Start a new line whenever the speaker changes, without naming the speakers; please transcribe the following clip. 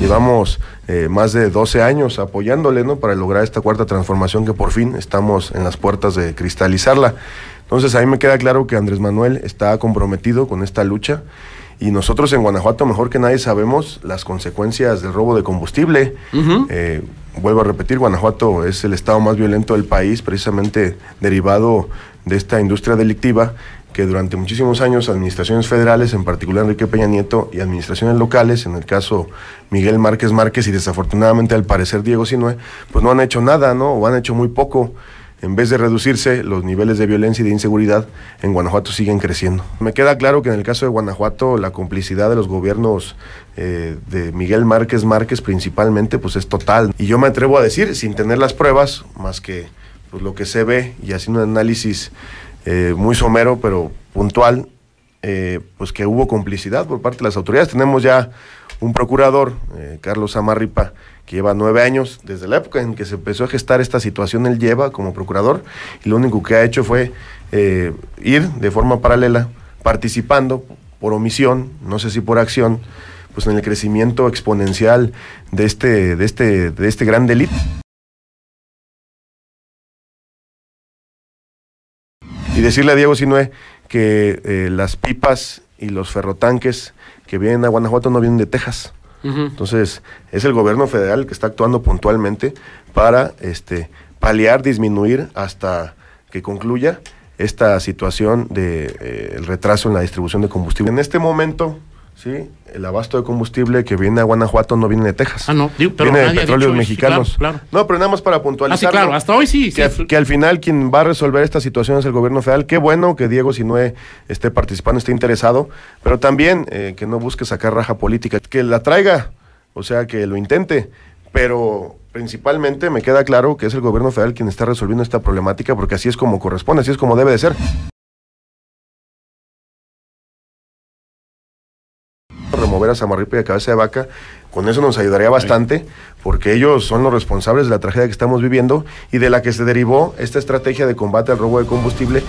Llevamos eh, más de
12 años apoyándole, ¿no? Para lograr esta cuarta transformación que por fin estamos en las puertas de cristalizarla. Entonces, a mí me queda claro que Andrés Manuel está comprometido con esta lucha y nosotros en Guanajuato mejor que nadie sabemos las consecuencias del robo de combustible. Eh, vuelvo a repetir, Guanajuato es el estado más violento del país, precisamente derivado de esta industria delictiva que durante muchísimos años administraciones federales, en particular Enrique Peña Nieto, y administraciones locales, en el caso Miguel Márquez Márquez y desafortunadamente al parecer Diego Sinue, pues no han hecho nada, ¿no? O han hecho muy poco. En vez de reducirse, los niveles de violencia y de inseguridad en Guanajuato siguen creciendo. Me queda claro que en el caso de Guanajuato la complicidad de los gobiernos eh, de Miguel Márquez Márquez principalmente pues es total. Y yo me atrevo a decir, sin tener las pruebas, más que pues, lo que se ve y haciendo un análisis eh, muy somero, pero puntual, eh, pues que hubo complicidad por parte de las autoridades. Tenemos ya un procurador, eh, Carlos Amarripa, que lleva nueve años, desde la época en que se empezó a gestar esta situación, él lleva como procurador, y lo único que ha hecho fue ir de forma paralela, participando por omisión,
no sé si por acción, pues en el crecimiento exponencial de este, de este, de este gran delito. Y decirle a Diego Sinue que eh, las pipas y los
ferrotanques que vienen a Guanajuato no vienen de Texas. Entonces, es el gobierno federal que está actuando puntualmente para este, paliar, disminuir hasta que concluya esta situación del de, eh, el retraso en la distribución de combustible. En este momento, Sí, el abasto de combustible que viene a Guanajuato no viene de Texas. Ah, no, viene de petróleos mexicanos. No, pero nada más para puntualizar. Ah, hasta hoy sí. Que, al final quien va a resolver esta situación es el gobierno federal. Qué bueno que Diego Sinue esté participando, esté interesado, pero también eh, que no busque sacar raja política, que la traiga, o sea, que lo intente,
pero principalmente me queda claro que es el gobierno federal quien está resolviendo esta problemática porque así es como corresponde, así es como debe de ser. remover a Samarripa y a Cabeza de Vaca, con eso nos ayudaría bastante, porque
ellos son los responsables de la tragedia que estamos viviendo y de la que se derivó esta estrategia de combate al robo de combustible